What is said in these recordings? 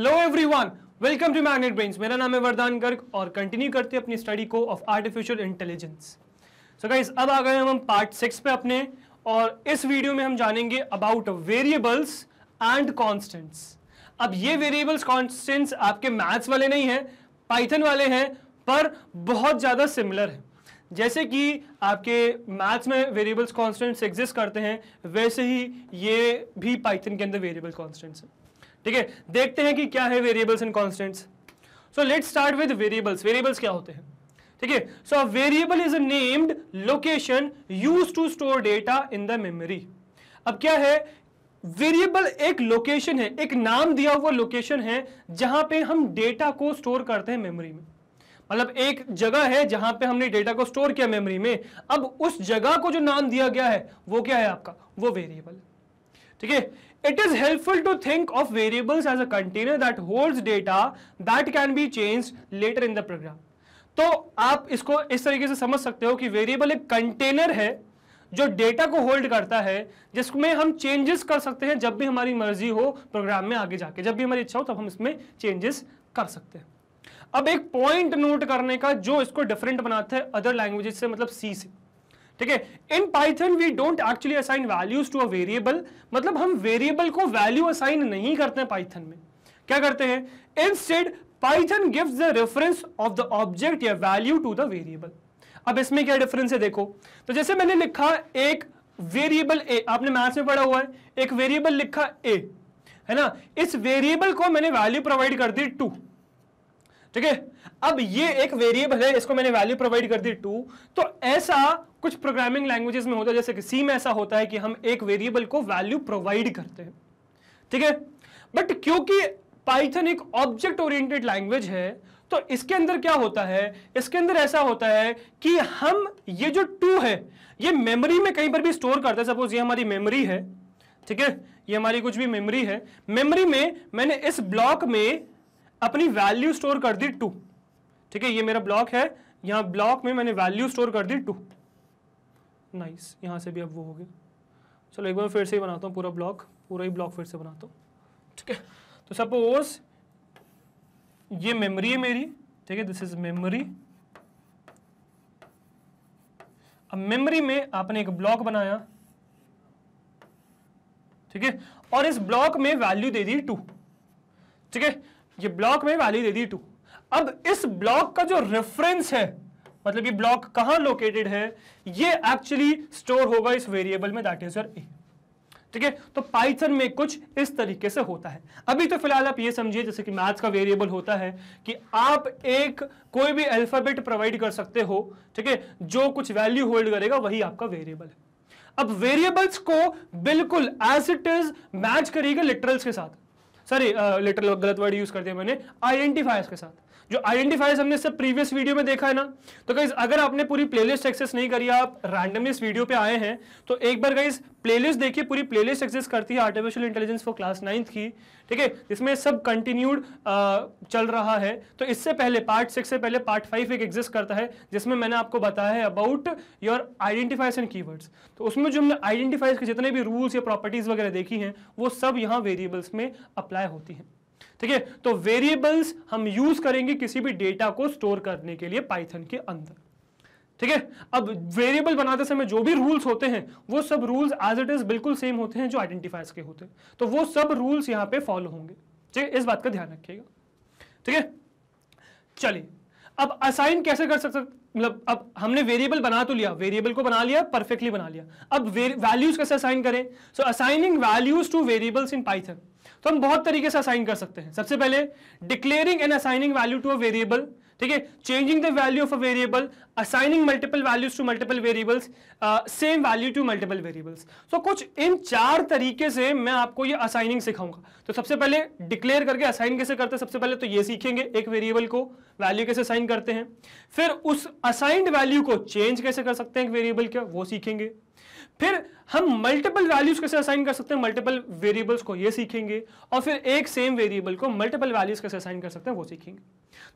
Hello everyone welcome to Magnet Brains मेरा नाम है वरदान गर्ग और कंटिन्यू करते हैं अपनी स्टडी को of artificial intelligence so guys अब आ गए हम पार्ट सिक्स पे अपने और इस वीडियो में हम जानेंगे अबाउट वेरिएबल्स एंड कॉन्स्टेंट्स अब ये वेरिएबल्स कॉन्स्टेंट्स आपके मैथ्स वाले नहीं हैं पाइथन वाले हैं पर बहुत ज़्यादा सिमिलर हैं जैसे कि आपके मैथ्स में वेरिएबल्स कॉन्स्टेंट्स एग्जिस्ट करते हैं वैसे ही ये भी पाइथन के अंदर वेरिएबल कॉन्स्टेंट्स हैं ठीक है देखते हैं कि क्या है variables and constants so let start with variables variables क्या होते हैं ठीक है so variable is named location use to store data in the memory अब क्या है वेरिएबल एक लोकेशन है एक नाम दिया हुआ लोकेशन है जहां पे हम डेटा को स्टोर करते हैं मेमोरी में मतलब एक जगह है जहां पे हमने डेटा को स्टोर किया मेमोरी में अब उस जगह को जो नाम दिया गया है वो क्या है आपका वो वेरिएबल है ठीक है it is helpful to think of variables as a container that holds data that can be change later in the program तो आप इसको इस तरीके से समझ सकते हो कि वेरिएबल एक कंटेनर है जो डेटा को होल्ड करता है जिसमें हम चेंजेस कर सकते हैं जब भी हमारी मर्जी हो प्रोग्राम में आगे जाके जब भी हमारी इच्छा हो तब हम इसमें चेंजेस कर सकते हैं अब एक पॉइंट नोट करने का जो इसको डिफरेंट बनाता है अदर लैंग्वेजेस से मतलब सी से ठीक है in Python we don't actually assign values to a variable मतलब हम वेरिएबल को वैल्यू असाइन नहीं करते पाइथन में क्या करते हैं instead Python gives the reference of the object या वैल्यू टू द वेरिएबल अब इसमें क्या डिफरेंस है देखो तो जैसे मैंने लिखा एक वेरिएबल ए आपने मैथ्स में पढ़ा हुआ है एक वेरिएबल लिखा ए है ना इस वेरिएबल को मैंने वैल्यू प्रोवाइड कर दी टू ठीक है अब ये एक वेरिएबल है इसको मैंने वैल्यू प्रोवाइड कर दी टू तो ऐसा कुछ प्रोग्रामिंग लैंग्वेजेस में होता है जैसे कि सी में ऐसा होता है कि हम एक वेरिएबल को वैल्यू प्रोवाइड करते हैं ठीक है बट क्योंकि पाइथन एक ऑब्जेक्ट ओरिएंटेड लैंग्वेज है तो इसके अंदर क्या होता है इसके अंदर ऐसा होता है कि हम ये जो टू है ये मेमोरी में कहीं पर भी स्टोर करते हैं सपोज ये हमारी मेमोरी है ठीक है ये हमारी कुछ भी मेमोरी है मेमोरी में मैंने इस ब्लॉक में अपनी वैल्यू स्टोर कर दी टू ठीक है ये मेरा ब्लॉक है यहाँ ब्लॉक में मैंने वैल्यू स्टोर कर दी टू नाइस यहाँ से भी अब वो हो गया चलो एक बार फिर से ही बनाता हूँ पूरा ब्लॉक पूरा ही ब्लॉक फिर से बनाता हूँ ठीक है तो सपोज ये मेमोरी है मेरी ठीक है दिस इज मेमोरी अब मेमोरी में आपने एक ब्लॉक बनाया ठीक है और इस ब्लॉक में वैल्यू दे दी टू ठीक है ये ब्लॉक में वैल्यू दे दी टू अब इस ब्लॉक का जो रेफरेंस है मतलब ये ब्लॉक कहां लोकेटेड है ये एक्चुअली स्टोर होगा इस वेरिएबल में दैट इज योर ए ठीक है तो पाइथन में कुछ इस तरीके से होता है अभी तो फिलहाल आप ये समझिए जैसे कि मैथ्स का वेरिएबल होता है कि आप एक कोई भी अल्फाबेट प्रोवाइड कर सकते हो ठीक है जो कुछ वैल्यू होल्ड करेगा वही आपका वेरिएबल है अब वेरिएबल्स को बिल्कुल एज इट इज मैच करिएगा लिटरल्स के साथ सॉरी लिटरल गलत वर्ड यूज कर दिया मैंने आइडेंटिफायर्स के साथ जो आइडेंटिफाइज हमने सब प्रीवियस वीडियो में देखा है ना तो गाइज अगर आपने पूरी प्लेलिस्ट एक्सेस नहीं करी आप रैंडमली इस वीडियो पे आए हैं तो एक बार गाइज प्लेलिस्ट देखिए पूरी प्लेलिस्ट एक्सेस करती है artificial intelligence for class ninth की ठीक है इसमें सब कंटिन्यूड चल रहा है तो इससे पहले पार्ट सिक्स से पहले पार्ट फाइव एक एग्जिस्ट करता है जिसमें मैंने आपको बताया है अबाउट योर आइडेंटिफाइज एंड की तो उसमें जो हमने आइडेंटिफाइज के जितने भी रूल्स या प्रॉपर्टीज वगैरह देखी हैं वो सब यहाँ वेरिएबल्स में अप्लाई होती हैं ठीक है तो वेरिएबल्स हम यूज करेंगे किसी भी डेटा को स्टोर करने के लिए पाइथन के अंदर ठीक है अब वेरिएबल बनाते समय जो भी रूल्स होते हैं वो सब रूल्स एज इट इज बिल्कुल सेम होते हैं जो आइडेंटिफाइज के होते हैं तो वो सब रूल्स यहां पे फॉलो होंगे ठीक है इस बात का ध्यान रखिएगा ठीक है चलिए अब असाइन कैसे कर सकते मतलब अब हमने वेरिएबल बना तो लिया वेरिएबल को बना लिया परफेक्टली बना लिया अब वैल्यूज कैसे असाइन करें so assigning values to variables in Python तो हम बहुत तरीके से असाइन कर सकते हैं सबसे पहले declaring and assigning value to a variable ठीक है changing the value of a variable assigning multiple values to multiple variables same value to multiple variables तो कुछ इन चार तरीके से मैं आपको ये असाइनिंग सिखाऊंगा तो सबसे पहले डिक्लेयर करके असाइन कैसे करते हैं सबसे पहले तो ये सीखेंगे एक वेरिएबल को वैल्यू कैसे असाइन करते हैं फिर उस असाइंड वैल्यू को चेंज कैसे कर सकते हैं एक वेरिएबल का वो सीखेंगे फिर हम मल्टीपल वैल्यूज कैसे असाइन कर सकते हैं मल्टीपल वेरिएबल्स को ये सीखेंगे और फिर एक सेम वेरिएबल को मल्टीपल वैल्यूज कैसे असाइन कर सकते हैं वो सीखेंगे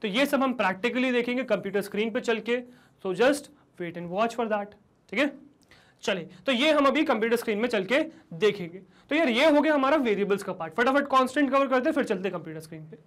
तो ये सब हम प्रैक्टिकली देखेंगे कंप्यूटर स्क्रीन पे चल के so just wait and watch for that ठीक है चले तो ये हम अभी कंप्यूटर स्क्रीन में चल के देखेंगे तो यार ये हो गया हमारा वेरिएबल्स का पार्ट फटाफट कांस्टेंट कवर करते हैं फिर चलते कंप्यूटर स्क्रीन पे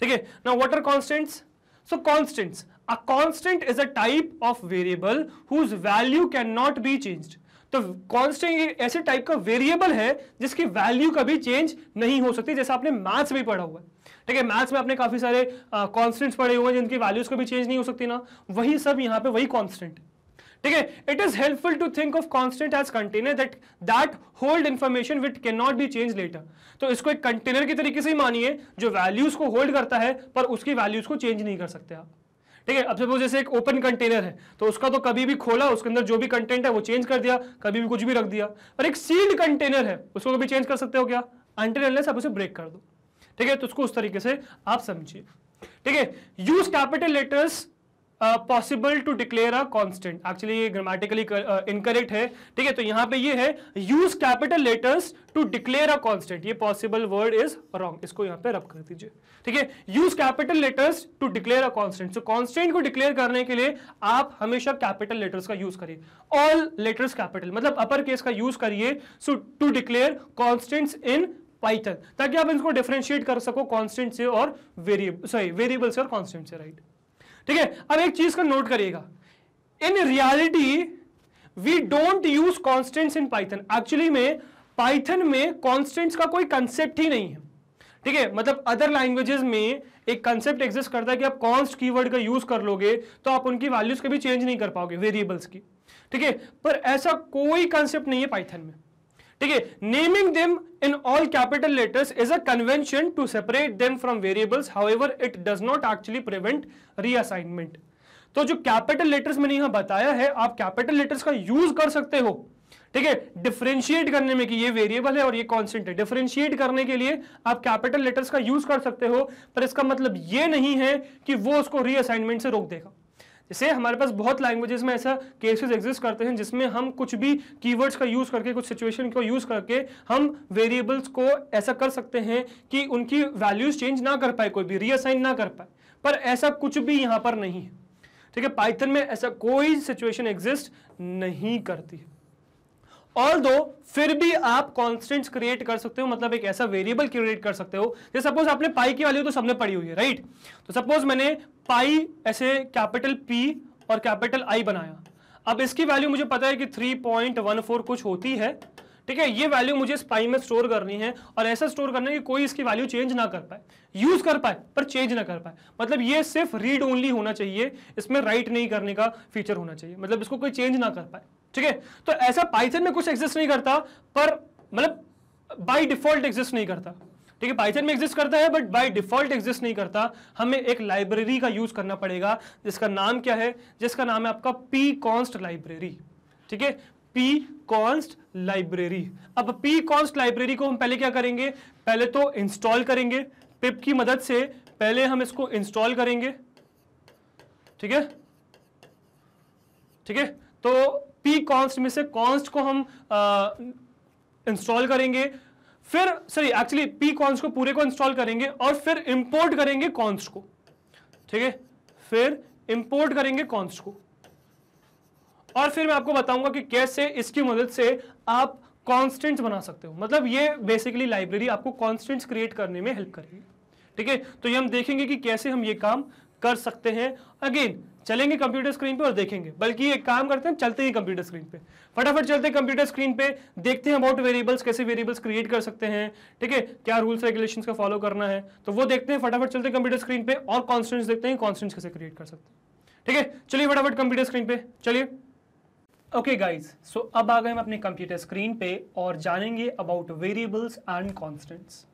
ठीक है ना what are constants so constants a constant is a type of variable whose value can not be changed तो कांस्टेंट ऐसे टाइप का वेरिएबल है जिसकी वैल्यू कभी चेंज नहीं हो सकती जैसे आपने मैथ्स में पढ़ा हुआ है ठीक है मैथ्स में आपने काफी सारे कॉन्स्टेंट्स पढ़े हुए हैं जिनकी वैल्यूज कभी चेंज नहीं हो सकती ना वही सब यहाँ पे वही कॉन्स्टेंट ठीक है it is helpful to think of constant as container that that hold information which can not be change later तो इसको एक कंटेनर के तरीके से ही मानिए जो वैल्यूज को होल्ड करता है पर उसकी वैल्यूज को चेंज नहीं कर सकते आप ठीक है अब सपोज जैसे एक ओपन कंटेनर है तो उसका तो कभी भी खोला उसके अंदर जो भी कंटेंट है वो चेंज कर दिया कभी भी कुछ भी रख दिया पर एक सील्ड कंटेनर है उसको कभी चेंज कर सकते हो क्या अंटेनलेस आप उसे ब्रेक कर दो ठीक है तो उसको उस तरीके से आप समझिए ठीक है use capital letters possible to declare a constant actually ये ग्रामेटिकली इनकरेक्ट है ठीक है तो यहां पे ये है use capital letters to declare a constant ये पॉसिबल वर्ड इज रॉन्ग इसको यहां पे रब कर दीजिए ठीक है use capital letters to declare a constant so constant को डिक्लेयर करने के लिए आप हमेशा कैपिटल लेटर्स का यूज करिए ऑल लेटर्स कैपिटल मतलब अपर केस का यूज करिए so to declare constant in Python ताकि आप इसको डिफ्रेंशिएट कर सको कॉन्स्टेंट से और वेरिएबल सॉरी वेरिएबल से और कॉन्स्टेंट से राइट right? ठीक है अब एक चीज का नोट करिएगा in reality we don't use constants in Python actually में पाइथन में कॉन्स्टेंट्स का कोई कंसेप्ट ही नहीं है ठीक है मतलब अदर लैंग्वेजेस में एक कंसेप्ट एग्जिस्ट करता है कि आप कॉन्स्ट कीवर्ड का यूज कर लोगे तो आप उनकी वैल्यूज कभी चेंज नहीं कर पाओगे वेरिएबल्स की ठीक है पर ऐसा कोई कंसेप्ट नहीं है पाइथन में ठीक है naming them in all capital letters is a convention to separate them from variables however it does not actually prevent reassignment तो जो कैपिटल लेटर्स मैंने यहां बताया है आप कैपिटल लेटर्स का यूज कर सकते हो ठीक है डिफ्रेंशिएट करने में कि ये वेरिएबल है और ये कॉन्स्टेंट है डिफ्रेंशिएट करने के लिए आप कैपिटल लेटर्स का यूज कर सकते हो पर इसका मतलब ये नहीं है कि वो उसको रीअसाइनमेंट से रोक देगा जैसे हमारे पास बहुत लैंग्वेजेस में ऐसा केसेस एग्जिस्ट करते हैं जिसमें हम कुछ भी कीवर्ड्स का यूज़ करके कुछ सिचुएशन को यूज़ करके हम वेरिएबल्स को ऐसा कर सकते हैं कि उनकी वैल्यूज़ चेंज ना कर पाए कोई भी रीअसाइन ना कर पाए पर ऐसा कुछ भी यहाँ पर नहीं है ठीक है पाइथन में ऐसा कोई सिचुएशन एग्जिस्ट नहीं करती है ऑल दो फिर भी आप कॉन्स्टेंट क्रिएट कर सकते हो मतलब एक ऐसा वेरिएबल क्रिएट कर सकते हो जैसे सपोज आपने पाई की वैल्यू तो सबने पढ़ी हुई है राइट तो सपोज मैंने पाई ऐसे कैपिटल पी और कैपिटल आई बनाया अब इसकी वैल्यू मुझे पता है कि 3.14 कुछ होती है ठीक है ये वैल्यू मुझे स्पाई में स्टोर करनी है और ऐसा स्टोर करना है कि कोई इसकी वैल्यू चेंज ना कर पाए यूज कर पाए पर चेंज ना कर पाए मतलब ये सिर्फ रीड ओनली होना चाहिए इसमें राइट नहीं करने का फीचर होना चाहिए मतलब इसको कोई चेंज ना कर पाए ठीक है तो ऐसा पाइथन में कुछ एग्जिस्ट नहीं करता पर मतलब बाई डिफॉल्ट एग्जिस्ट नहीं करता ठीक है पाइथन में एग्जिस्ट करता है बट बाय डिफॉल्ट एग्जिस्ट नहीं करता हमें एक लाइब्रेरी का यूज करना पड़ेगा जिसका नाम क्या है जिसका नाम है आपका पी कॉन्स्ट लाइब्रेरी ठीक है पी कॉन्स्ट लाइब्रेरी अब पी कॉन्स्ट लाइब्रेरी को हम पहले क्या करेंगे पहले तो इंस्टॉल करेंगे पिप की मदद से पहले हम इसको इंस्टॉल करेंगे ठीक है ठीक है तो पी कॉन्स्ट में से कॉन्स्ट को हम इंस्टॉल करेंगे फिर सॉरी एक्चुअली पी कॉन्स को पूरे को इंस्टॉल करेंगे और फिर इंपोर्ट करेंगे कॉन्स्ट को ठीक है फिर इंपोर्ट करेंगे कॉन्स्ट को और फिर मैं आपको बताऊंगा कि कैसे इसकी मदद से आप कॉन्स्टेंट बना सकते हो मतलब ये बेसिकली लाइब्रेरी आपको कॉन्स्टेंट्स क्रिएट करने में हेल्प करेगी ठीक है तो ये हम देखेंगे कि कैसे हम ये काम कर सकते हैं अगेन चलेंगे कंप्यूटर स्क्रीन पे और देखेंगे बल्कि एक काम करते हैं चलते ही कंप्यूटर स्क्रीन पे फटाफट चलते हैं कंप्यूटर स्क्रीन पे देखते हैं अबाउट वेरिएबल्स कैसे वेरिएबल्स क्रिएट कर सकते हैं ठीक है क्या रूल्स रेगुलेशन का फॉलो करना है तो वो देखते हैं फटाफट चलते हैं कंप्यूटर स्क्रीन पे और कॉन्स्टेंट्स देखते हैं कॉन्स्टेंट्स कैसे क्रिएट कर सकते हैं ठीक है चलिए फटाफट कंप्यूटर स्क्रीन पे चलिए ओके गाइज सो अब आ गए हम अपने कंप्यूटर स्क्रीन पे और जानेंगे अबाउट वेरिएबल्स एंड कॉन्स्टेंट्स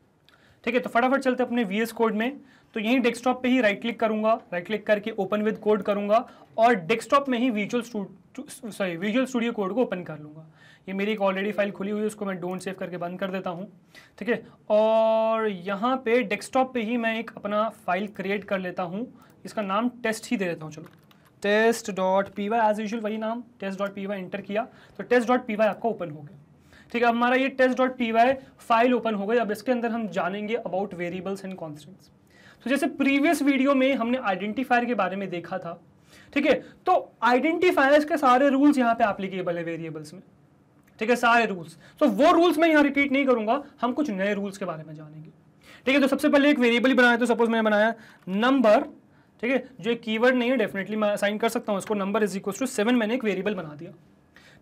ठीक है तो फटाफट चलते अपने वी कोड में तो यहीं डेस्कटॉप पे ही राइट क्लिक करूंगा राइट क्लिक करके ओपन विद कोड करूंगा और डेस्कटॉप में ही visual sorry visual studio code को ओपन कर लूंगा ये मेरी एक ऑलरेडी फाइल खुली हुई है उसको मैं डोंट सेव करके बंद कर देता हूँ ठीक है और यहाँ पे डेस्कटॉप पे ही मैं एक अपना फाइल क्रिएट कर लेता हूँ इसका नाम टेस्ट ही दे देता हूँ चलो test dot P Y as usual वही नाम test dot P Y enter किया तो टेस्ट डॉट पी वाई आपका ओपन हो गया ठीक है हमारा ये test dot P Y file open हो गई अब इसके अंदर हम जानेंगे अबाउट वेरिएबल्स एंड कॉन्स्टेंट्स तो जैसे प्रीवियस वीडियो में हमने आइडेंटिफायर के बारे में देखा था ठीक है तो आइडेंटिफायर्स के सारे रूल्स यहाँ पे एप्लीकेबल है वेरिएबल्स में ठीक है सारे रूल्स तो वो रूल्स मैं यहाँ रिपीट नहीं करूंगा हम कुछ नए रूल्स के बारे में जानेंगे ठीक है तो सबसे पहले एक वेरिएबल ही बनाया तो सपोज मैंने बनाया नंबर ठीक है जो एक कीवर्ड नहीं है डेफिनेटली मैं साइन कर सकता हूँ उसको number is equal to seven मैंने एक वेरिएबल बना दिया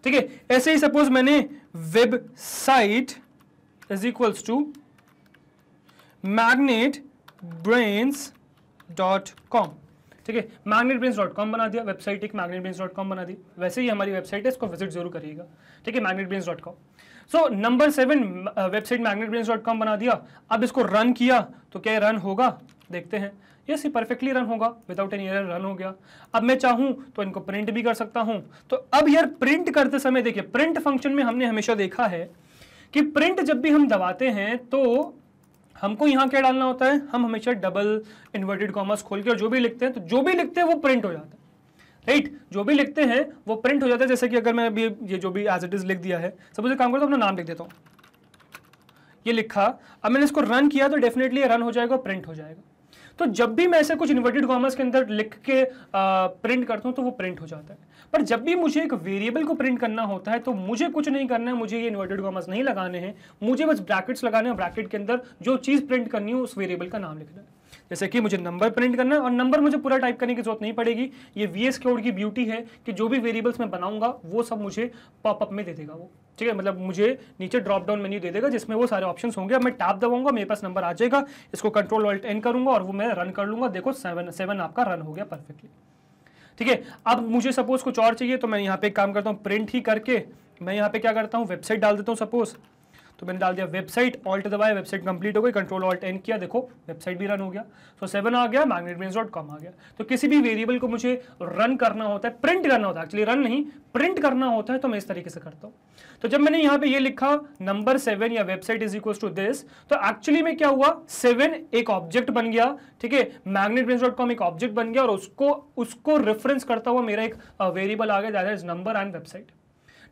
ठीक है ऐसे ही सपोज मैंने website is equals to Magnet Brains dot com ठीक है मैग्नेट ब्रेन्स डॉट कॉम बना दिया वेबसाइट एक मैग्नेट ब्रेन्स डॉट कॉम बना दी वैसे ही हमारी वेबसाइट है इसको विजिट जरूर करिएगा ठीक है Magnet Brains dot com so number seven website Magnet Brains dot com बना दिया अब इसको रन किया तो क्या रन होगा देखते हैं यस ये परफेक्टली रन होगा विदाउट एनी एरर रन हो गया अब मैं चाहूं तो इनको प्रिंट भी कर सकता हूं तो अब यार प्रिंट करते समय देखिए प्रिंट फंक्शन में हमने हमेशा देखा है कि प्रिंट जब भी हम दबाते हैं तो हमको यहाँ क्या डालना होता है हम हमेशा डबल इन्वर्टेड कॉमर्स खोल के और जो भी लिखते हैं तो जो भी लिखते हैं वो प्रिंट हो जाता है राइट जो भी लिखते हैं वो प्रिंट हो जाता है जैसे कि अगर मैं अभी ये जो भी एज इट इज़ लिख दिया है सब उसे काम करता तो हूँ अपना नाम लिख देता हूँ ये लिखा अब मैंने इसको रन किया तो डेफिनेटली रन हो जाएगा प्रिंट हो जाएगा तो जब भी मैं ऐसे कुछ इन्वर्टेड कॉमर्स के अंदर लिख के प्रिंट करता हूँ तो वो प्रिंट हो जाता है पर जब भी मुझे एक वेरिएबल को प्रिंट करना होता है तो मुझे कुछ नहीं करना है मुझे ये इन्वर्टेड कॉमर्स नहीं लगाने हैं मुझे बस ब्रैकेट्स लगाने हैं ब्रैकेट के अंदर जो चीज़ प्रिंट करनी है उस वेरिएबल का नाम लिखना है जैसे कि मुझे नंबर प्रिंट करना है और नंबर मुझे पूरा टाइप करने की जरूरत नहीं पड़ेगी ये वी एस कोड की ब्यूटी है कि जो भी वेरिएबल्स मैं बनाऊंगा वो सब मुझे पॉपअप में दे देगा वो ठीक है मतलब मुझे नीचे ड्रॉप डाउन मेन्यू दे देगा जिसमें वो सारे ऑप्शन होंगे अब मैं टैप दबाऊंगा मेरे पास नंबर आ जाएगा इसको कंट्रोल ऑल्ट एन करूंगा और वो मैं रन कर लूंगा देखो सेवन सेवन आपका रन हो गया परफेक्टली ठीक है अब मुझे सपोज कुछ और चाहिए तो मैं यहाँ पे काम करता हूँ प्रिंट ही करके मैं यहाँ पे क्या करता हूँ वेबसाइट डाल देता हूँ सपोज तो मैंने डाल दिया वेबसाइट ऑल्ट दबाया वेबसाइट कंप्लीट हो गई कंट्रोल ऑल्ट एन किया देखो वेबसाइट भी रन हो गया तो सेवन आ गया मैग्नेट मेन्स डॉट कॉम आ गया तो किसी भी वेरिएबल को मुझे रन करना होता है प्रिंट करना होता है एक्चुअली रन नहीं प्रिंट करना होता है तो मैं इस तरीके से करता हूँ तो जब मैंने यहाँ पे ये लिखा नंबर सेवन या website is equal to this तो एक्चुअली में क्या हुआ सेवन एक ऑब्जेक्ट बन गया ठीक है मैग्नेट मेन्स डॉट कॉम एक ऑब्जेक्ट बन गया और उसको उसको रेफरेंस करता हुआ मेरा एक वेरिएबल uh, आ गया that is number and website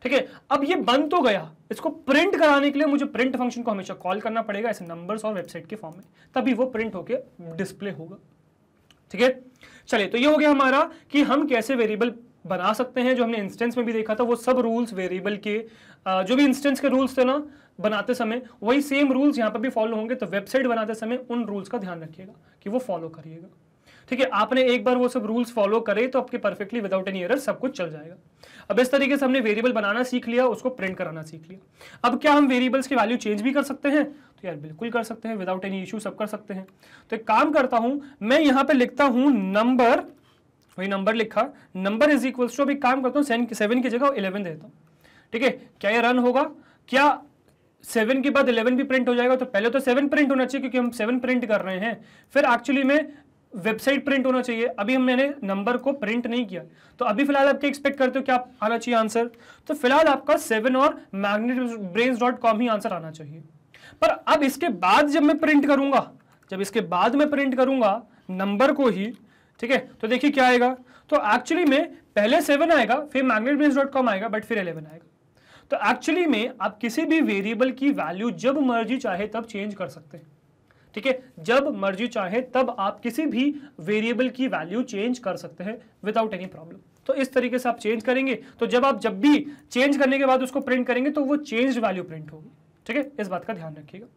ठीक है अब ये बन तो गया इसको प्रिंट कराने के लिए मुझे प्रिंट फंक्शन को हमेशा कॉल करना पड़ेगा ऐसे नंबर्स और वेबसाइट के फॉर्म में तभी वो प्रिंट होकर डिस्प्ले होगा ठीक है चलिए तो ये हो गया हमारा कि हम कैसे वेरिएबल बना सकते हैं जो हमने इंस्टेंस में भी देखा था वो सब रूल्स वेरिएबल के जो भी इंस्टेंस के रूल्स थे ना बनाते समय वही सेम रूल्स यहाँ पर भी फॉलो होंगे तो वेबसाइट बनाते समय उन रूल्स का ध्यान रखिएगा कि वो फॉलो करिएगा ठीक है आपने एक बार वो सब रूल्स फॉलो करे तो आपके परफेक्टली विदाउट एनी एरर सब कुछ चल जाएगा अब इस तरीके से हमने वेरिएबल बनाना सीख लिया उसको प्रिंट कराना सीख लिया अब क्या हम वेरिएबल्स की वैल्यू चेंज भी कर सकते हैं तो यार बिल्कुल कर सकते हैं विदाउट एनी इश्यू सब कर सकते हैं तो एक काम करता हूं मैं यहां पर लिखता हूं नंबर वही नंबर लिखा नंबर इज इक्वल्स टू अभी काम करता हूँ सेवन की जगह इलेवन देता हूँ ठीक है क्या ये रन होगा क्या सेवन के बाद इलेवन भी प्रिंट हो जाएगा तो पहले तो सेवन प्रिंट होना चाहिए क्योंकि हम सेवन प्रिंट कर रहे हैं फिर एक्चुअली में वेबसाइट प्रिंट होना चाहिए अभी हम मैंने नंबर को प्रिंट नहीं किया तो अभी फिलहाल आप क्या एक्सपेक्ट करते हो क्या आना चाहिए आंसर तो फिलहाल आपका सेवन और मैग्नेट ब्रेन डॉट कॉम ही आंसर आना चाहिए पर अब इसके बाद जब मैं प्रिंट करूंगा जब इसके बाद मैं प्रिंट करूंगा नंबर को ही ठीक है तो देखिए क्या आएगा तो एक्चुअली में पहले सेवन आएगा फिर मैग्नेट ब्रेन्स डॉट कॉम आएगा बट फिर एलेवन आएगा तो एक्चुअली में आप किसी भी वेरिएबल की वैल्यू जब मर्जी चाहे तब चेंज कर सकते हैं ठीक है जब मर्जी चाहे तब आप किसी भी वेरिएबल की वैल्यू चेंज कर सकते हैं विदाउट एनी प्रॉब्लम तो इस तरीके से आप चेंज करेंगे तो जब आप जब भी चेंज करने के बाद उसको प्रिंट करेंगे तो वो चेंज वैल्यू प्रिंट होगी ठीक है इस बात का ध्यान रखिएगा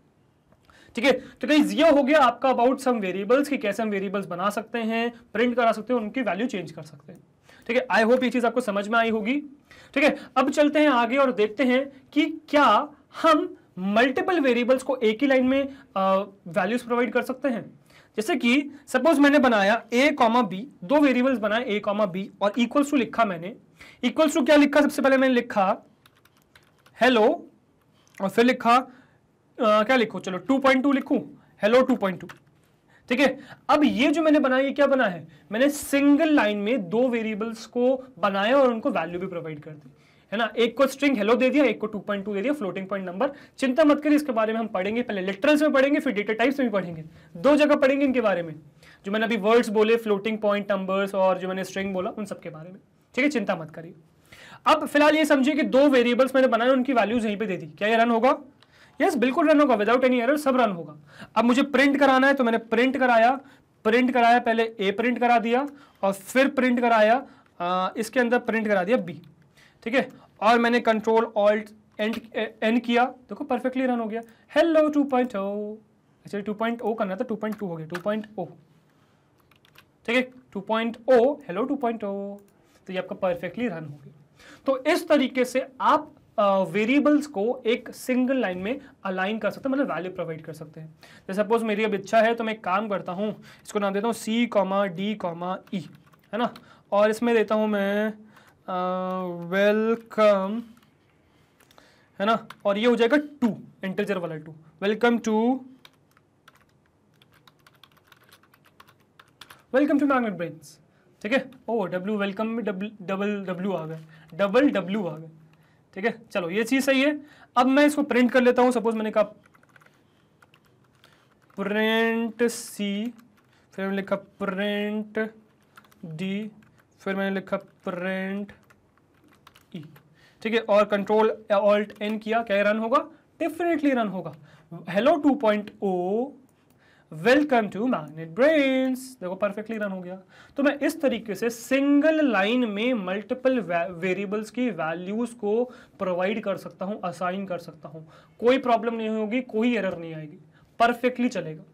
ठीक है तो कहीं ये हो गया आपका अबाउट सम वेरिएबल्स कि कैसे हम वेरिएबल्स बना सकते हैं प्रिंट करा सकते हैं उनकी वैल्यू चेंज कर सकते हैं ठीक है आई होप ये चीज़ आपको समझ में आई होगी ठीक है अब चलते हैं आगे और देखते हैं कि क्या हम मल्टीपल वेरिएबल्स को एक ही लाइन में वैल्यूज प्रोवाइड कर सकते हैं जैसे कि सपोज मैंने बनाया ए कॉमा बी दो वेरिएबल्स बनाए ए कॉमा बी और इक्वल्स टू लिखा मैंने इक्वल्स टू क्या लिखा सबसे पहले मैंने लिखा हेलो और फिर लिखा आ, क्या लिखो चलो टू पॉइंट टू लिखूँ हेलो टू पॉइंट टू ठीक है अब ये जो मैंने बनाया ये क्या बना है मैंने सिंगल लाइन में दो वेरिएबल्स को बनाया और उनको वैल्यू भी प्रोवाइड कर दी है ना एक को स्ट्रिंग हेलो दे दिया एक को 2.2 दे दिया फ्लोटिंग पॉइंट नंबर चिंता मत करिए इसके बारे में हम पढ़ेंगे पहले लिटरल्स में पढ़ेंगे फिर डेटा टाइप्स में भी पढ़ेंगे दो जगह पढ़ेंगे इनके बारे में जो मैंने अभी वर्ड्स बोले फ्लोटिंग पॉइंट नंबर्स और जो मैंने स्ट्रिंग बोला उन सबके बारे में ठीक है चिंता मत करिए अब फिलहाल ये समझिए कि दो वेरिएबल्स मैंने बनाए उनकी वैल्यूज यहीं पर दे दी क्या ये रन होगा यस yes, बिल्कुल रन होगा विदाउट एनी एरर सब रन होगा अब मुझे प्रिंट कराना है तो मैंने प्रिंट कराया प्रिंट कराया पहले ए प्रिंट करा दिया और फिर प्रिंट कराया आ, इसके अंदर प्रिंट करा दिया बी ठीक है और मैंने कंट्रोल ऑल्ट एंड एन किया देखो परफेक्टली रन हो गया hello two point O two point O करना था टू पॉइंट टू हो गया टू पॉइंट ओ ठीक है two point O hello two point O तो ये आपका परफेक्टली रन हो गया तो इस तरीके से आप वेरिएबल्स uh, को एक सिंगल लाइन में अलाइन कर सकते हैं मतलब वैल्यू प्रोवाइड कर सकते हैं जैसे सपोज मेरी अब इच्छा है तो मैं काम करता हूँ इसको नाम देता हूँ C comma D comma E है ना और इसमें देता हूँ मैं वेलकम है ना और ये हो जाएगा टू इंटेजर वाला two welcome to welcome to Magnet Brains ठीक है ओ डब्ल्यू वेलकम में डबल डब्ल्यू आ गए डबल डब्ल्यू आ गए ठीक है चलो ये चीज़ सही है अब मैं इसको प्रिंट कर लेता हूं सपोज मैंने कहा प्रिंट सी फिर मैंने लिखा प्रिंट डी फिर मैंने लिखा प्रिंट ई e. ठीक है और कंट्रोल ऑल्ट एन किया क्या रन होगा डेफिनेटली रन होगा hello 2.0 welcome to Magnet Brain देखो परफेक्टली रन हो गया तो मैं इस तरीके से सिंगल लाइन में मल्टीपल वेरिएबल्स की वैल्यूज को प्रोवाइड कर सकता हूं असाइन कर सकता हूं कोई प्रॉब्लम नहीं होगी कोई एरर नहीं आएगी परफेक्टली चलेगा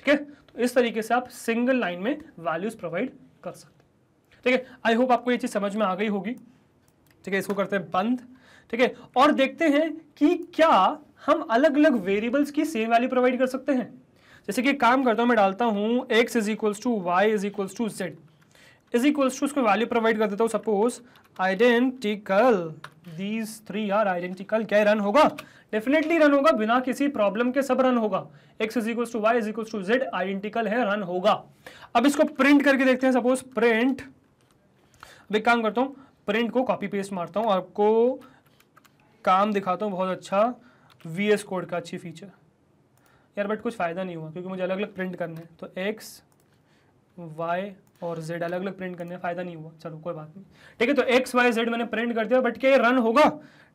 ठीक है तो इस तरीके से आप सिंगल लाइन में वैल्यूज प्रोवाइड कर सकते ठीक है आई होप आपको ये चीज़ समझ में आ गई होगी ठीक है इसको करते हैं बंद ठीक है और देखते हैं कि क्या हम अलग अलग वेरिएबल्स की सेम वैल्यू प्रोवाइड कर सकते हैं जैसे कि काम करता हूं मैं डालता हूं X is equals to Y is equals to Z is equals to उसको वैल्यू प्रोवाइड कर देता हूं suppose identical these three are identical क्या रन होगा डेफिनेटली रन होगा बिना किसी प्रॉब्लम के सब रन होगा X is equals to Y is equals to Z identical है रन होगा अब इसको प्रिंट करके देखते हैं सपोज प्रिंट अब एक काम करता हूं प्रिंट को कॉपी पेस्ट मारता हूँ आपको काम दिखाता हूँ बहुत अच्छा वी एस कोड का अच्छी फीचर यार बट कुछ फ़ायदा नहीं हुआ क्योंकि मुझे अलग अलग प्रिंट करने हैं तो एक्स वाई और जेड अलग अलग प्रिंट करने फ़ायदा नहीं हुआ चलो कोई बात नहीं ठीक है तो एक्स वाई जेड मैंने प्रिंट कर दिया बट क्या रन होगा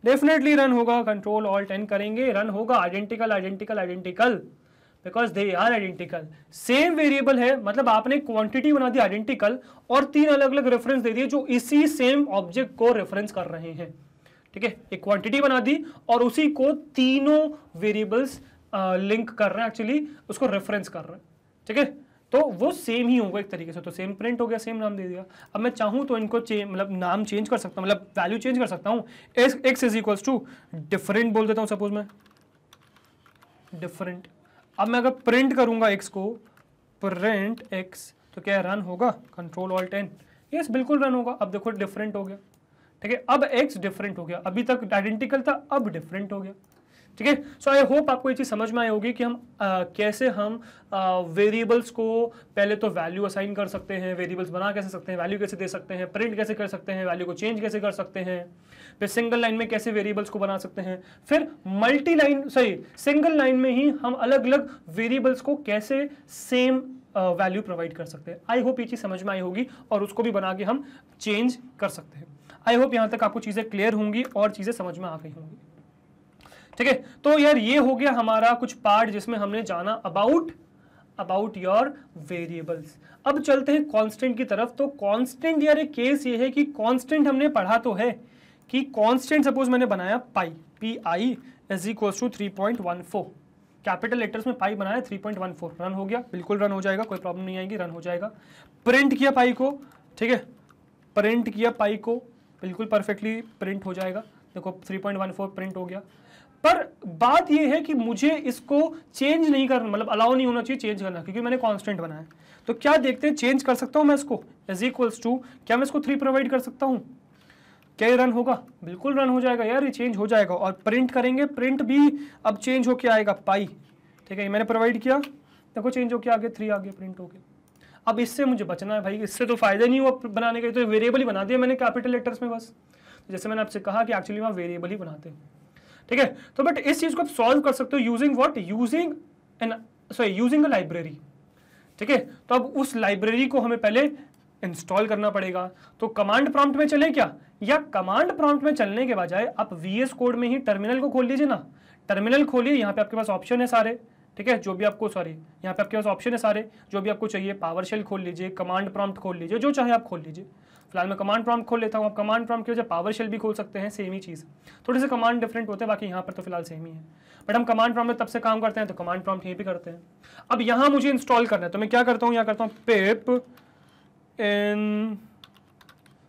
डेफिनेटली रन होगा कंट्रोल ऑल टेन करेंगे रन होगा identical identical identical because they are identical same variable है मतलब आपने क्वांटिटी बना दी आइडेंटिकल और तीन अलग अलग रेफरेंस दे दिए जो इसी सेम ऑब्जेक्ट को रेफरेंस कर रहे हैं ठीक है एक क्वांटिटी बना दी और उसी को तीनों वेरिएबल्स लिंक कर रहे हैं एक्चुअली उसको रेफरेंस कर रहे हैं ठीक है तो वो सेम ही होगा एक तरीके से तो सेम प्रिंट हो गया सेम नाम दे दिया अब मैं चाहूँ तो इनको मतलब नाम चेंज कर सकता हूँ मतलब वैल्यू चेंज कर सकता हूँ X is equals to different बोल देता हूँ सपोज मैं डिफरेंट अब मैं अगर प्रिंट करूंगा एक्स को प्रिंट एक्स तो क्या रन होगा कंट्रोल ऑल टेन यस बिल्कुल रन होगा अब देखो डिफरेंट हो गया ठीक है अब एक्स डिफरेंट हो गया अभी तक आइडेंटिकल था अब डिफरेंट हो गया ठीक है सो आई होप आपको ये चीज़ समझ में आई होगी कि हम आ, कैसे हम वेरिएबल्स को पहले तो वैल्यू असाइन कर सकते हैं वेरिएबल्स बना कैसे सकते हैं वैल्यू कैसे दे सकते हैं प्रिंट कैसे कर सकते हैं वैल्यू को चेंज कैसे कर सकते हैं फिर सिंगल लाइन में कैसे वेरिएबल्स को बना सकते हैं फिर multi line sorry single line में ही हम अलग अलग वेरिएबल्स को कैसे सेम वैल्यू प्रोवाइड कर सकते हैं आई होप ये चीज़ समझ में आई होगी और उसको भी बना के हम चेंज कर सकते हैं आई होप यहाँ तक आपको चीज़ें क्लियर होंगी और चीज़ें समझ में आ गई होंगी ठीक है तो यार ये हो गया हमारा कुछ पार्ट जिसमें हमने जाना अबाउट अबाउट योर वेरिएबल्स अब चलते हैं कॉन्स्टेंट की तरफ तो कॉन्स्टेंट यार एक केस ये है कि कॉन्स्टेंट हमने पढ़ा तो है कि कॉन्स्टेंट सपोज मैंने बनाया pi P I as equal to three point one four capital letters में पाई बनाया three point one four run हो गया बिल्कुल रन हो जाएगा कोई प्रॉब्लम नहीं आएगी रन हो जाएगा प्रिंट किया पाई को ठीक है प्रिंट किया पाई को बिल्कुल परफेक्टली प्रिंट हो जाएगा देखो three point one four print हो गया पर बात यह है कि मुझे इसको चेंज नहीं करना मतलब अलाउ नहीं होना चाहिए चेंज करना क्योंकि मैंने कॉन्स्टेंट बनाया तो क्या देखते हैं चेंज कर सकता हूं मैं इसको एज इक्वल्स टू क्या मैं इसको थ्री प्रोवाइड कर सकता हूं क्या ये रन होगा बिल्कुल रन हो जाएगा यार ये चेंज हो जाएगा और प्रिंट करेंगे प्रिंट भी अब चेंज होके आएगा पाई ठीक है ये मैंने प्रोवाइड किया देखो चेंज होके आगे थ्री आगे प्रिंट हो गया अब इससे मुझे बचना है भाई इससे तो फायदा नहीं हुआ बनाने का तो वेरिएबल ही बना दिया मैंने कैपिटल लेटर्स में बस जैसे मैंने आपसे कहा कि एक्चुअली वहाँ वेरिएबल ही बनाते हैं ठीक है तो बट इस चीज को आप सॉल्व कर सकते हो using what using an sorry using a library ठीक है तो अब उस लाइब्रेरी को हमें पहले इंस्टॉल करना पड़ेगा तो कमांड प्रॉम्प्ट में चले क्या या कमांड प्रॉम्प्ट में चलने के बजाय आप वी कोड में ही टर्मिनल को खोल लीजिए ना टर्मिनल खोलिए यहाँ पे आपके पास ऑप्शन है सारे ठीक है जो भी आपको सॉरी यहाँ पे आपके पास ऑप्शन है सारे जो भी आपको चाहिए पावर शेल खोल लीजिए कमांड प्रॉम्प्ट खोल लीजिए जो चाहे आप खोल लीजिए फिलहाल मैं कमांड प्रॉम्प्ट खोल लेता हूँ आप कमांड प्रॉम्प्ट की वजह पावर शेल भी खोल सकते हैं सेम ही चीज़ थोड़े से कमांड डिफरेंट होते हैं बाकी यहाँ पर तो फिलहाल सेम ही है बट हम कमांड प्रॉम्प्ट में तब से काम करते हैं तो कमांड प्रॉम्प्ट यहीं पर करते हैं अब यहाँ मुझे इंस्टॉल करना है तो मैं क्या करता हूँ यहाँ करता हूँ पेप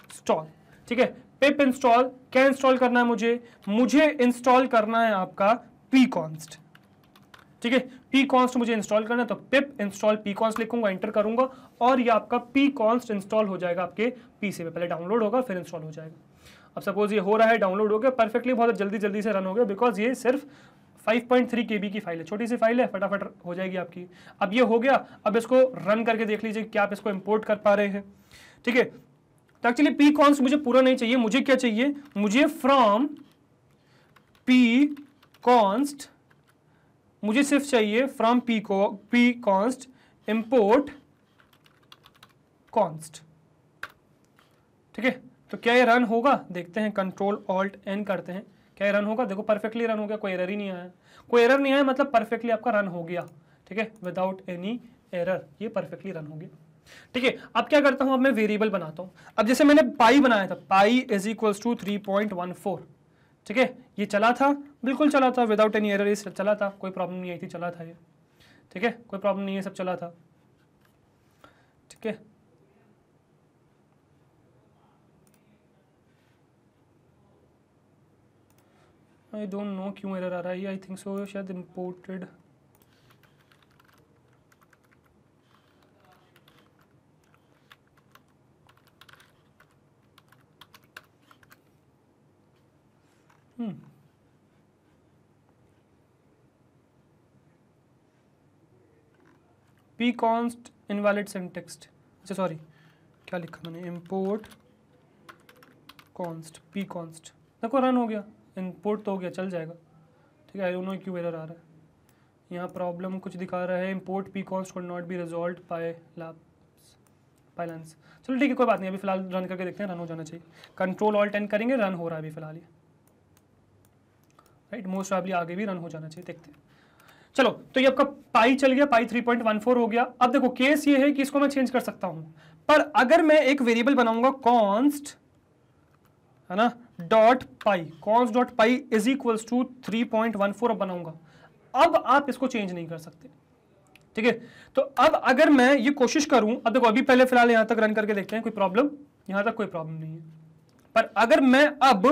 इंस्टॉल ठीक है पिप इंस्टॉल क्या इंस्टॉल करना है मुझे मुझे इंस्टॉल करना है आपका पी कॉन्स्ट ठीक है पी कॉन्स्ट मुझे इंस्टॉल करना है तो पिप इंस्टॉल पी कॉन्स्ट लिखूंगा एंटर करूंगा और ये आपका पी कॉन्स्ट इंस्टॉल हो जाएगा आपके पीसी में पहले डाउनलोड होगा फिर इंस्टॉल हो जाएगा अब सपोज ये हो रहा है डाउनलोड हो गया परफेक्टली बहुत जल्दी जल्दी से रन हो गया बिकॉज ये सिर्फ 5.3 केबी की फाइल है छोटी सी फाइल है फटाफट हो जाएगी आपकी अब ये हो गया अब इसको रन करके देख लीजिए क्या आप इसको इंपोर्ट कर पा रहे हैं ठीक है तो एक्चुअली पी कॉन्स मुझे पूरा नहीं चाहिए मुझे क्या चाहिए मुझे फ्रॉम पी कॉन्स्ट मुझे सिर्फ चाहिए फ्रॉम पी को पी कॉन्स्ट इम्पोर्ट कॉन्स्ट ठीक है तो क्या ये रन होगा देखते हैं कंट्रोल ऑल्ट एन करते हैं क्या रन होगा देखो परफेक्टली रन हो गया कोई एरर ही नहीं आया कोई एरर नहीं आया मतलब परफेक्टली आपका रन हो गया ठीक है विदाउट एनी एरर ये परफेक्टली रन हो गया ठीक है अब क्या करता हूं अब मैं वेरिएबल बनाता हूं अब जैसे मैंने पाई बनाया था pi is equals to three point one four ठीक है ये चला था बिल्कुल चला था विदाउट एनी एरर ये चला था कोई प्रॉब्लम नहीं आई थी चला था ये ठीक है कोई प्रॉब्लम नहीं है सब चला था ठीक है आई डोंट नो क्यों एरर आ रहा है आई थिंक सो शायद imported P const invalid syntax अच्छा सॉरी क्या लिखा मैंने इम्पोर्ट कॉन्स्ट पी कॉन्स्ट देखो रन हो गया इम्पोर्ट तो हो गया चल जाएगा ठीक है दोनों क्यों एरर आ रहा है यहाँ प्रॉब्लम कुछ दिखा रहा है import P const could not be resolve by labs balance चलो ठीक है कोई बात नहीं अभी फिलहाल रन करके देखते हैं रन हो जाना चाहिए कंट्रोल ऑल टेन करेंगे रन हो रहा है अभी फिलहाल ये राइट मोस्ट प्रॉब्ली आगे भी रन हो जाना चाहिए देखते हैं चलो तो ये आपका पाई चल गया पाई 3.14 हो गया अब देखो केस ये है कि इसको मैं चेंज कर सकता हूं पर अगर मैं एक वेरिएबल बनाऊंगा कॉन्स्ट है ना dot pi const dot pi is equals to three point one four बनाऊंगा अब आप इसको चेंज नहीं कर सकते ठीक है तो अब अगर मैं ये कोशिश करूं अब देखो अभी पहले फिलहाल यहां तक रन करके देखते हैं कोई प्रॉब्लम यहां तक कोई प्रॉब्लम नहीं है पर अगर मैं अब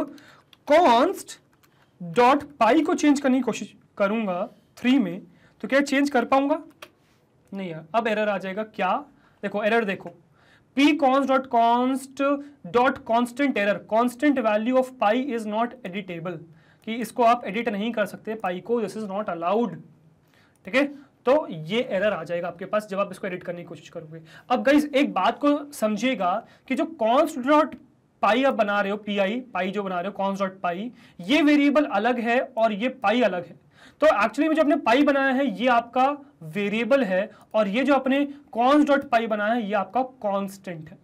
कॉन्स्ट डॉट पाई को चेंज करने की कोशिश करूंगा थ्री में तो क्या चेंज कर पाऊंगा नहीं यार अब एरर आ जाएगा क्या देखो एरर देखो P const dot const dot constant error constant value of pi is not editable कि इसको आप एडिट नहीं कर सकते पाई को दिस इज नॉट अलाउड ठीक है तो ये एरर आ जाएगा आपके पास जब आप इसको एडिट करने की कोशिश करोगे अब गई एक बात को समझिएगा कि जो कॉन्स्ट डॉट पाई आप बना रहे हो पी आई पाई जो बना रहे हो कॉन्स डॉट पाई ये वेरिएबल अलग है और ये पाई अलग है तो एक्चुअली में जो आपने पाई बनाया है ये आपका वेरिएबल है और ये जो आपने कॉन्स डॉट पाई बनाया है ये आपका कॉन्स्टेंट है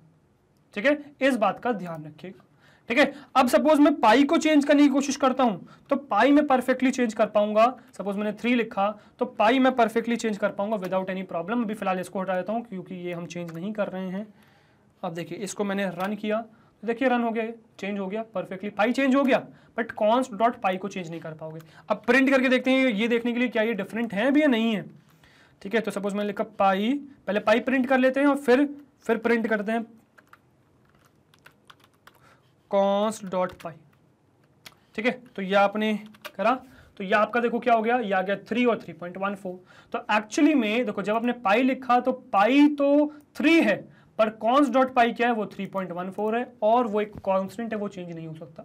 ठीक है इस बात का ध्यान रखिएगा ठीक है अब सपोज मैं पाई को चेंज करने की कोशिश करता हूं तो पाई में परफेक्टली चेंज कर पाऊंगा सपोज मैंने थ्री लिखा तो पाई में परफेक्टली चेंज कर पाऊंगा विदाउट एनी प्रॉब्लम अभी फिलहाल इसको हटा देता हूँ क्योंकि ये हम चेंज नहीं कर रहे हैं अब देखिए इसको मैंने रन किया देखिए रन हो गया चेंज हो गया परफेक्टली पाई चेंज हो गया बट कॉन्स डॉट पाई को चेंज नहीं कर पाओगे अब प्रिंट करके देखते हैं ये देखने के लिए क्या ये डिफरेंट है भी या नहीं है ठीक है तो सपोज मैंने लिखा पाई पहले पाई प्रिंट कर लेते हैं और फिर फिर प्रिंट करते हैं कॉन्स डॉट पाई ठीक है तो यह आपने करा तो ये आपका देखो क्या हो गया ये आ गया थ्री और थ्री पॉइंट वन फोर तो एक्चुअली में देखो जब आपने पाई लिखा तो पाई तो थ्री है पर कॉन्स डॉट पाई क्या है वो 3.14 है और वो एक कॉन्स्टेंट है वो चेंज नहीं हो सकता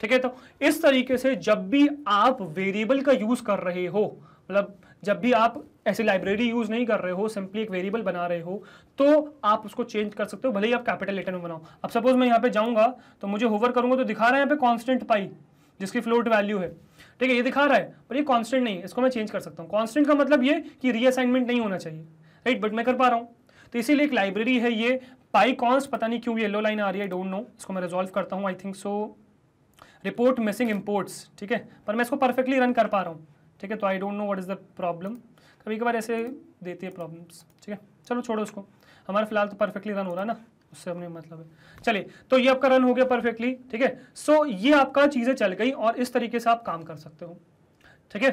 ठीक है तो इस तरीके से जब भी आप वेरिएबल का यूज कर रहे हो मतलब जब भी आप ऐसी लाइब्रेरी यूज नहीं कर रहे हो सिंपली एक वेरिएबल बना रहे हो तो आप उसको चेंज कर सकते हो भले ही आप कैपिटल लेटर में बनाओ अब सपोज मैं यहाँ पे जाऊँगा तो मुझे होवर करूँगा तो दिखा रहा है यहाँ पे कॉन्स्टेंट पाई जिसकी फ्लोट वैल्यू है ठीक है ये दिखा रहा है पर ये कॉन्स्टेंट नहीं है इसको मैं चेंज कर सकता हूँ कॉन्स्टेंट का मतलब ये कि रीअसाइनमेंट नहीं होना चाहिए राइट बट मैं कर पा रहा हूँ तो इसीलिए एक लाइब्रेरी है ये पाईकॉन्स पता नहीं क्यों येलो लाइन आ रही है डोंट नो इसको मैं रिजॉल्व करता हूँ I think so report missing imports ठीक है पर मैं इसको परफेक्टली रन कर पा रहा हूँ ठीक है तो I don't know what is the problem कभी कभार ऐसे देती है प्रॉब्लम्स ठीक है चलो छोड़ो उसको हमारे फिलहाल तो परफेक्टली रन हो रहा है ना उससे हमने मतलब है चलिए तो ये आपका रन हो गया परफेक्टली ठीक है सो ये आपका चीज़ें चल गई और इस तरीके से आप काम कर सकते हो ठीक है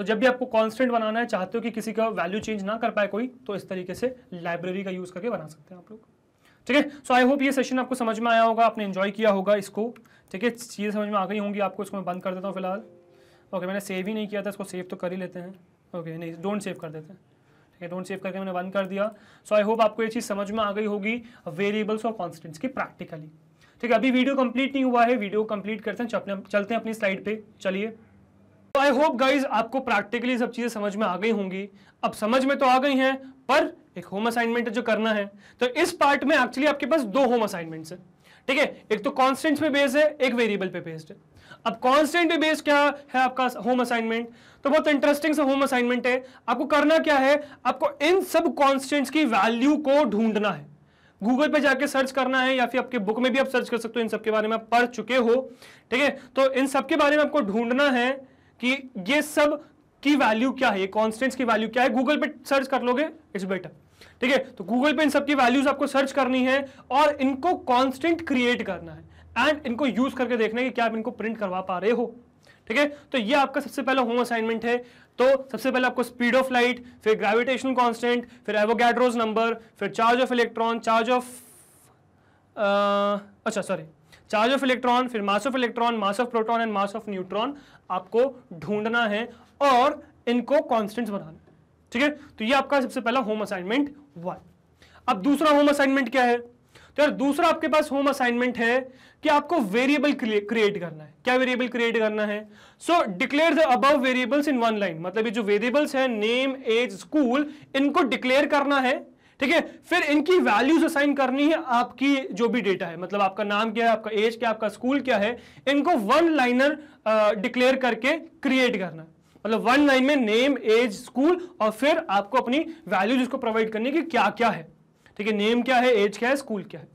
तो जब भी आपको कांस्टेंट बनाना है चाहते हो कि किसी का वैल्यू चेंज ना कर पाए कोई तो इस तरीके से लाइब्रेरी का यूज करके बना सकते हैं आप लोग ठीक है सो आई होप ये सेशन आपको समझ में आया होगा आपने इन्जॉय किया होगा इसको ठीक है चीज़ें समझ में आ गई होंगी आपको इसको मैं बंद कर देता हूँ फिलहाल ओके मैंने सेव ही नहीं किया था इसको सेव तो कर ही लेते हैं ओके नहीं डोंट सेव कर देते हैं ठीक है डोंट सेव करके मैंने बंद कर दिया सो आई होप आपको ये चीज़ समझ में आ गई होगी वेरिएबल्स और कॉन्स्टेंट्स की प्रैक्टिकली ठीक है अभी वीडियो कंप्लीट नहीं हुआ है वीडियो कंप्लीट करते हैं चलते हैं अपनी स्लाइड पे चलिए तो आई होप गाइज आपको प्रैक्टिकली सब चीज़ें समझ में आ गई होंगी अब समझ में तो आ गई हैं पर एक होम असाइनमेंट जो करना है तो इस पार्ट में एक्चुअली आपके पास दो होम असाइनमेंट है ठीक है एक तो कॉन्स्टेंट पे बेस्ड है एक वेरिएबल पे बेस्ड है अब कॉन्स्टेंट पे बेस्ड क्या है आपका होम असाइनमेंट तो बहुत इंटरेस्टिंग सा होम असाइनमेंट है आपको करना क्या है आपको इन सब कॉन्स्टेंट्स की वैल्यू को ढूंढना है गूगल पे जाके सर्च करना है या फिर आपके बुक में भी आप सर्च कर सकते हो इन सब के बारे में आप पढ़ चुके हो ठीक है तो इन सब के बारे में आपको ढूंढना है कि ये सब की वैल्यू क्या है कॉन्स्टेंट्स की वैल्यू क्या है गूगल पे सर्च कर लोगे इट्स बेटर ठीक है तो गूगल पे इन सब की वैल्यूज आपको सर्च करनी है और इनको कॉन्स्टेंट क्रिएट करना है एंड इनको यूज करके देखना है कि क्या आप इनको प्रिंट करवा पा रहे हो ठीक है तो ये आपका सबसे पहला होम असाइनमेंट है तो सबसे पहले आपको स्पीड ऑफ लाइट फिर ग्रेविटेशन कॉन्स्टेंट फिर एवोगैड्रोज नंबर फिर charge of electron charge of अच्छा सॉरी चार्ज ऑफ इलेक्ट्रॉन फिर mass of electron mass of proton and mass of neutron आपको ढूंढना है और इनको कॉन्स्टेंट बनाना ठीक है तो ये आपका सबसे पहला होम असाइनमेंट वन अब दूसरा होम असाइनमेंट क्या है तो यार दूसरा आपके पास होम असाइनमेंट है कि आपको वेरिएबल क्रिएट करना है क्या वेरिएबल क्रिएट करना है so declare the above variables in one line मतलब ये जो वेरिएबल्स है नेम एज स्कूल इनको डिक्लेयर करना है ठीक है फिर इनकी वैल्यूज असाइन करनी है आपकी जो भी डेटा है मतलब आपका नाम क्या है आपका एज क्या आपका स्कूल क्या है इनको वन लाइनर डिक्लेयर करके क्रिएट करना मतलब वन लाइन में नेम एज स्कूल और फिर आपको अपनी वैल्यूज इसको प्रोवाइड करनी है कि क्या क्या है ठीक है नेम क्या है एज क्या है स्कूल क्या है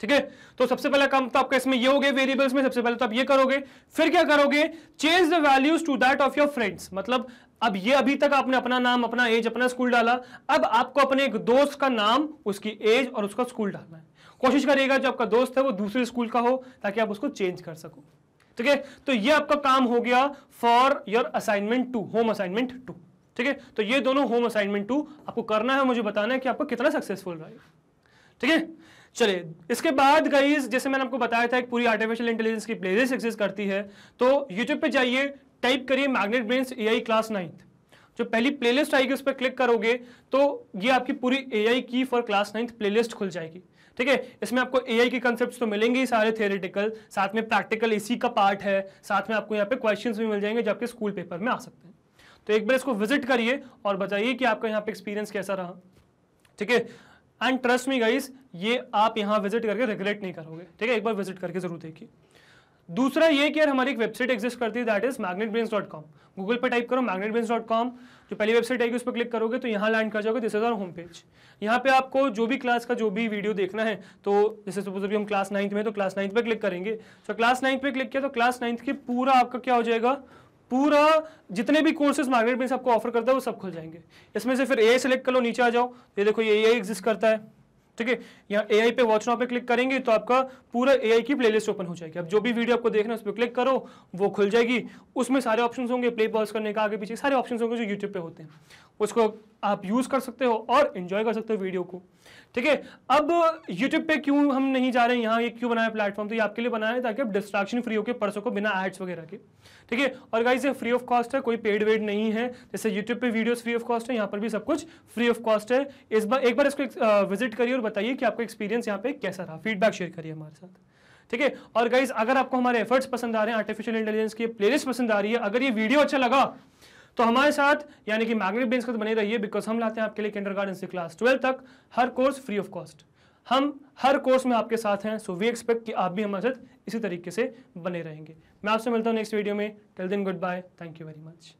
ठीक है तो सबसे पहला काम तो आपका इसमें ये हो गया वेरिएबल्स में सबसे पहले तो आप ये करोगे फिर क्या करोगे change the values to that of your friends मतलब अब ये अभी तक आपने अपना नाम अपना एज अपना स्कूल डाला अब आपको अपने एक दोस्त का नाम उसकी एज और उसका स्कूल डालना है कोशिश करिएगा जो आपका दोस्त है वो दूसरे स्कूल का हो ताकि आप उसको चेंज कर सको ठीक है तो ये आपका काम हो गया for your assignment two home assignment two ठीक है तो ये दोनों होम असाइनमेंट टू आपको करना है मुझे बताना है कि आपको कितना सक्सेसफुल रहा ठीक है चलिए इसके बाद गई जैसे मैंने आपको बताया था एक पूरी आर्टिफिशियल इंटेलिजेंस की प्लेलिस्ट एग्जिस्ट करती है तो यूट्यूब पे जाइए टाइप करिए Magnet a AI class ninth जो पहली प्लेलिस्ट आएगी उस पर क्लिक करोगे तो ये आपकी पूरी एआई की फॉर क्लास नाइन्थ प्लेलिस्ट खुल जाएगी ठीक है इसमें आपको एआई के कंसेप्ट तो मिलेंगे ही सारे थियोरिटिकल साथ में प्रैक्टिकल इसी का पार्ट है साथ में आपको यहाँ पे क्वेश्चन भी मिल जाएंगे जो आपके स्कूल पेपर में आ सकते हैं तो एक बार इसको विजिट करिए और बताइए कि आपका यहाँ पे एक्सपीरियंस कैसा रहा ठीक है एंड ट्रस्ट मी गाइस ये आप यहाँ विजिट करके रिग्रेट नहीं करोगे ठीक है एक बार विजिट करके जरूर देखिए दूसरा ये कि यार हमारी एक वेबसाइट एग्जिस्ट करती है that is Magnet Brains dot com Google पर टाइप करो मैग्नेट ब्रेन्स डॉट कॉम जो पहली वेबसाइट आएगी उस पर क्लिक करोगे तो यहाँ लैंड कर जाओगे this is our home page यहाँ पे आपको जो भी क्लास का जो भी वीडियो देखना है तो जैसे सपोज अभी हम क्लास नाइन्थ में तो क्लास नाइन्थ पर क्लिक करेंगे तो क्लास नाइन्थ पर क्लिक किया तो क्लास नाइन्थ की पूरा आपका क्या हो जाएगा पूरा जितने भी कोर्सेज मार्केट में आपको ऑफर करता है वो सब खुल जाएंगे इसमें से फिर ए सेलेक्ट कर लो नीचे आ जाओ ये देखो ये ए एग्जिस्ट करता है ठीक है यहाँ ए पे वॉच नाउ पे क्लिक करेंगे तो आपका पूरा ए की प्लेलिस्ट ओपन हो जाएगी अब जो भी वीडियो आपको देखना है उस पर क्लिक करो वो खुल जाएगी उसमें सारे ऑप्शन होंगे प्ले पॉज करने का आगे पीछे सारे ऑप्शन होंगे जो यूट्यूब पे होते हैं उसको आप यूज़ कर सकते हो और इन्जॉय कर सकते हो वीडियो को ठीक है अब यूट्यूब पे क्यों हम नहीं जा रहे हैं यहाँ ये क्यों बनाया प्लेटफॉर्म तो ये आपके लिए बनाया है ताकि आप डिस्ट्रैक्शन फ्री होकर पढ़ सको बिना एड्स वगैरह के ठीक है और गाइस ये फ्री ऑफ कॉस्ट है कोई पेड वेड नहीं है जैसे यूट्यूब पे वीडियोस फ्री ऑफ कॉस्ट है यहाँ पर भी सब कुछ फ्री ऑफ कॉस्ट है इस बार एक बार इसको विजिट करिए और बताइए कि आपका एक्सपीरियंस यहाँ पे कैसा रहा फीडबैक शेयर करिए हमारे साथ ठीक है और गाइज अगर आपको हमारे एफर्ट्स पसंद आ रहे हैं आर्टिफिशियल इंटेलिजेंस की प्लेलिस्ट पसंद आ रही है अगर ये वीडियो अच्छा लगा तो हमारे साथ यानी कि मैग्नेटिक बेंच बने रहिए बिकॉज हम लाते हैं आपके लिए किंडर गार्डन से क्लास ट्वेल्व तक हर कोर्स फ्री ऑफ कॉस्ट हम हर कोर्स में आपके साथ हैं सो वी एक्सपेक्ट कि आप भी हमारे साथ इसी तरीके से बने रहेंगे मैं आपसे मिलता हूँ नेक्स्ट वीडियो में till then goodbye thank you very much